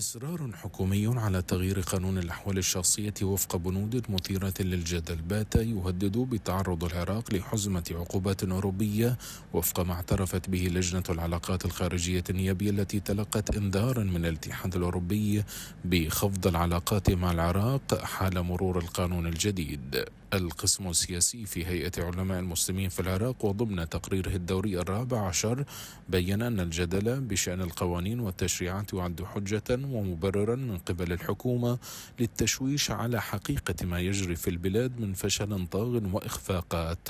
إصرار حكومي على تغيير قانون الأحوال الشخصية وفق بنود مثيرة للجدل بات يهدد بتعرض العراق لحزمة عقوبات أوروبية وفق ما اعترفت به لجنة العلاقات الخارجية النيابية التي تلقت إنذارا من الاتحاد الأوروبي بخفض العلاقات مع العراق حال مرور القانون الجديد القسم السياسي في هيئة علماء المسلمين في العراق وضمن تقريره الدوري الرابع عشر بين أن الجدل بشأن القوانين والتشريعات يعد حجة ومبررا من قبل الحكومة للتشويش على حقيقة ما يجري في البلاد من فشل طاغ وإخفاقات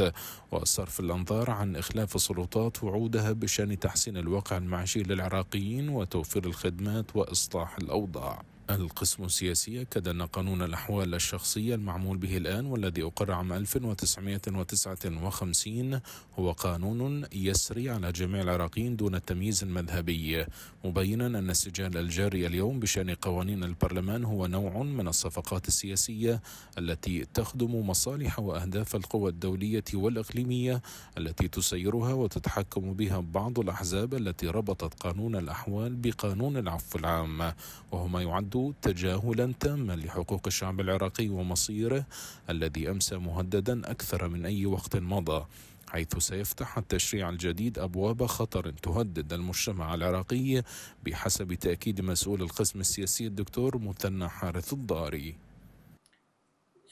وصرف الأنظار عن إخلاف السلطات وعودها بشأن تحسين الواقع المعيشي للعراقيين وتوفير الخدمات وإصلاح الأوضاع القسم السياسي أكد أن قانون الأحوال الشخصية المعمول به الآن والذي أقر عام 1959 هو قانون يسري على جميع العراقيين دون التمييز المذهبي مبينا أن السجال الجاري اليوم بشأن قوانين البرلمان هو نوع من الصفقات السياسية التي تخدم مصالح وأهداف القوى الدولية والإقليمية التي تسيرها وتتحكم بها بعض الأحزاب التي ربطت قانون الأحوال بقانون العفو العام وهو ما يعد تجاهلا تاما لحقوق الشعب العراقي ومصيره الذي امسى مهددا اكثر من اي وقت مضى حيث سيفتح التشريع الجديد ابواب خطر تهدد المجتمع العراقي بحسب تاكيد مسؤول القسم السياسي الدكتور مثنى حارث الضاري.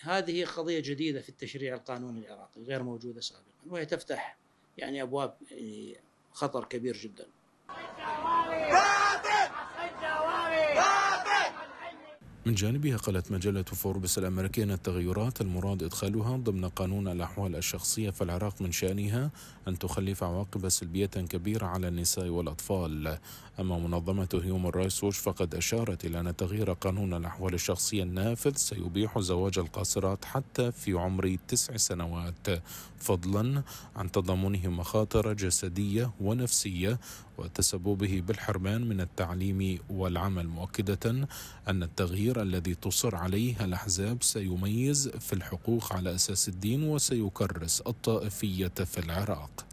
هذه قضيه جديده في التشريع القانوني العراقي غير موجوده سابقا وهي تفتح يعني ابواب يعني خطر كبير جدا. من جانبها قالت مجلة فوربس الأمريكية أن التغيرات المراد إدخالها ضمن قانون الأحوال الشخصية في العراق من شأنها أن تخلف عواقب سلبية كبيرة على النساء والأطفال أما منظمة هيومن رايتس ووش فقد أشارت إلى أن تغيير قانون الأحوال الشخصية النافذ سيبيح زواج القاصرات حتى في عمر تسع سنوات فضلا عن تضمنه مخاطر جسدية ونفسية وتسببه بالحرمان من التعليم والعمل مؤكدة أن التغيير الكبير الذي تصر عليه الأحزاب سيميز في الحقوق على أساس الدين وسيكرس الطائفية في العراق